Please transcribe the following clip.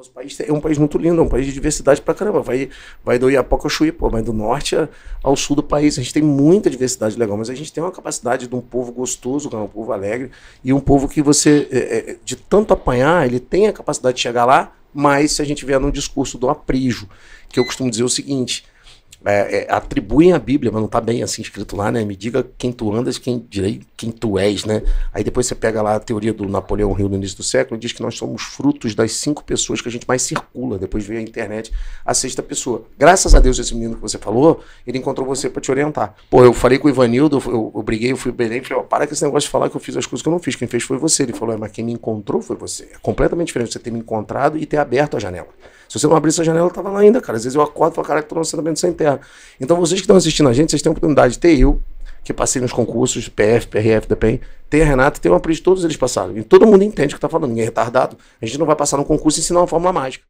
Nosso país é um país muito lindo, é um país de diversidade pra caramba. Vai, vai do Iapoca Chuí, pô, vai do norte ao sul do país. A gente tem muita diversidade legal, mas a gente tem uma capacidade de um povo gostoso, é um povo alegre, e um povo que você, é, é, de tanto apanhar, ele tem a capacidade de chegar lá, mas se a gente vier num discurso do aprijo, que eu costumo dizer o seguinte: é, é, atribuem a Bíblia, mas não está bem assim escrito lá, né? Me diga quem tu andas, quem direi quem tu és, né? Aí depois você pega lá a teoria do Napoleão Hill no início do século e diz que nós somos frutos das cinco pessoas que a gente mais circula. Depois veio a internet, a sexta pessoa. Graças a Deus, esse menino que você falou, ele encontrou você para te orientar. Pô, eu falei com o Ivanildo, eu, eu, briguei, eu fui Belém, falei, ó, para com esse negócio de falar que eu fiz as coisas que eu não fiz. Quem fez foi você. Ele falou, é, mas quem me encontrou foi você. É completamente diferente você ter me encontrado e ter aberto a janela. Se você não abrisse a janela, eu tava lá ainda, cara. Às vezes eu acordo e falo, cara, que tô lançamento sem terra interno. Então, vocês que estão assistindo a gente, vocês têm a oportunidade de ter eu, que passei nos concursos, PF, PRF, DPEM, tem a Renata e tem uma Pris, todos eles passaram. E todo mundo entende o que está falando, ninguém é retardado. A gente não vai passar no concurso e ensinar uma fórmula mágica.